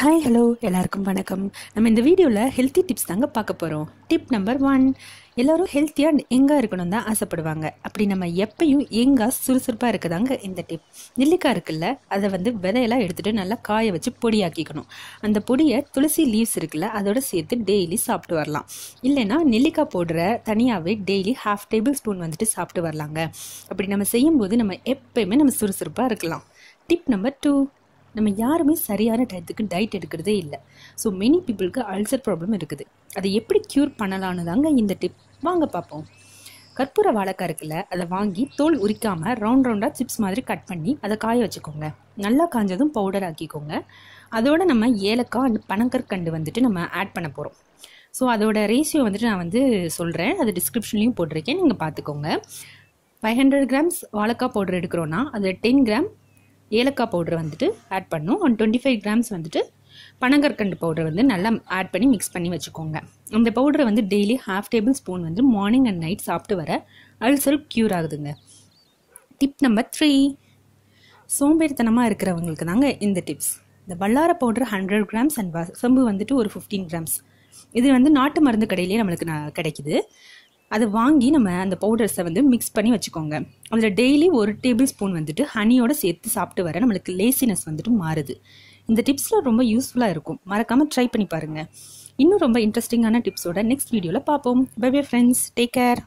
hi hello எல்லாருக்கும் வணக்கம் நம்ம இந்த வீடியோவில் ஹெல்த்தி டிப்ஸ் தாங்க பார்க்க போகிறோம் டிப் நம்பர் ஒன் எல்லோரும் ஹெல்த்தியாக எங்கே இருக்கணும் தான் ஆசைப்படுவாங்க அப்படி நம்ம எப்பயும் எங்கே சுறுசுறுப்பாக இருக்குதாங்க இந்த டிப் நெல்லிக்காய் இருக்குல்ல அதை வந்து விதையெல்லாம் எடுத்துகிட்டு நல்லா காய வச்சு பொடியாக்கிக்கணும் அந்த பொடியை துளசி லீவ்ஸ் இருக்குல்ல அதோட சேர்த்து டெய்லி சாப்பிட்டு வரலாம் இல்லைன்னா நெல்லிக்காய் போடுற தனியாகவே டெய்லி ஹாஃப் டேபிள் ஸ்பூன் வந்துட்டு சாப்பிட்டு வரலாங்க அப்படி நம்ம செய்யும்போது நம்ம எப்பயுமே நம்ம சுறுசுறுப்பாக இருக்கலாம் டிப் நம்பர் டூ நம்ம யாருமே சரியான டயத்துக்கு டயட் எடுக்கிறதே இல்லை ஸோ மெனி பீப்புளுக்கு அல்சர் ப்ராப்ளம் இருக்குது அதை எப்படி க்யூர் பண்ணலான்னு தாங்க இந்த டிப் வாங்க பார்ப்போம் கற்பூர வாழைக்கா இருக்குல்ல அதை வாங்கி தோல் உரிக்காமல் ரவுண்ட் ரவுண்டாக சிப்ஸ் மாதிரி கட் பண்ணி அதை காய வச்சுக்கோங்க நல்லா காஞ்சதும் பவுடர் ஆக்கிக்கோங்க அதோடு நம்ம ஏலக்காய் அண்ட் பனங்கற்கண்டு வந்துட்டு நம்ம ஆட் பண்ண போகிறோம் ஸோ அதோட ரேஷியோ வந்துட்டு நான் வந்து சொல்கிறேன் அது டிஸ்கிரிப்ஷன்லேயும் போட்டிருக்கேன் நீங்கள் பார்த்துக்கோங்க ஃபைவ் ஹண்ட்ரட் கிராம்ஸ் வாழைக்காய் பவுடர் எடுக்கிறோன்னா அது டென் கிராம் ஏலக்காய் பவுடர் வந்துட்டு ஆட் பண்ணும் ஒன் டுவெண்ட்டி ஃபைவ் கிராம்ஸ் வந்துட்டு பனங்கற்கண்டு பவுடர் வந்து நல்லா ஆட் பண்ணி மிக்ஸ் பண்ணி வச்சுக்கோங்க இந்த பவுடரை வந்து டெய்லி ஹாஃப் டேபிள் ஸ்பூன் வந்து மார்னிங் அண்ட் நைட் சாப்பிட்டு வர அல்சல் க்யூர் ஆகுதுங்க டிப் நம்பர் த்ரீ சோம்பேறித்தனமாக இருக்கிறவங்களுக்கு தாங்க இந்த டிப்ஸ் இந்த வல்லார பவுடர் ஹண்ட்ரட் கிராம்ஸ் அண்ட் வசம்பு வந்துட்டு ஒரு ஃபிஃப்டீன் கிராம்ஸ் இது வந்து நாட்டு மருந்து கடையிலேயே நம்மளுக்கு நான் கிடைக்குது அதை வாங்கி நம்ம அந்த பவுடர்ஸை வந்து மிக்ஸ் பண்ணி வச்சுக்கோங்க அதில் டெய்லி ஒரு டேபிள் ஸ்பூன் வந்துட்டு ஹனியோட சேர்த்து சாப்பிட்டு வர நம்மளுக்கு லேசினஸ் வந்துட்டு மாறுது இந்த டிப்ஸில் ரொம்ப யூஸ்ஃபுல்லாக இருக்கும் மறக்காமல் ட்ரை பண்ணி பாருங்கள் இன்னும் ரொம்ப இன்ட்ரெஸ்டிங்கான டிப்ஸோட நெக்ஸ்ட் வீடியோவில் பார்ப்போம் bye bye friends take care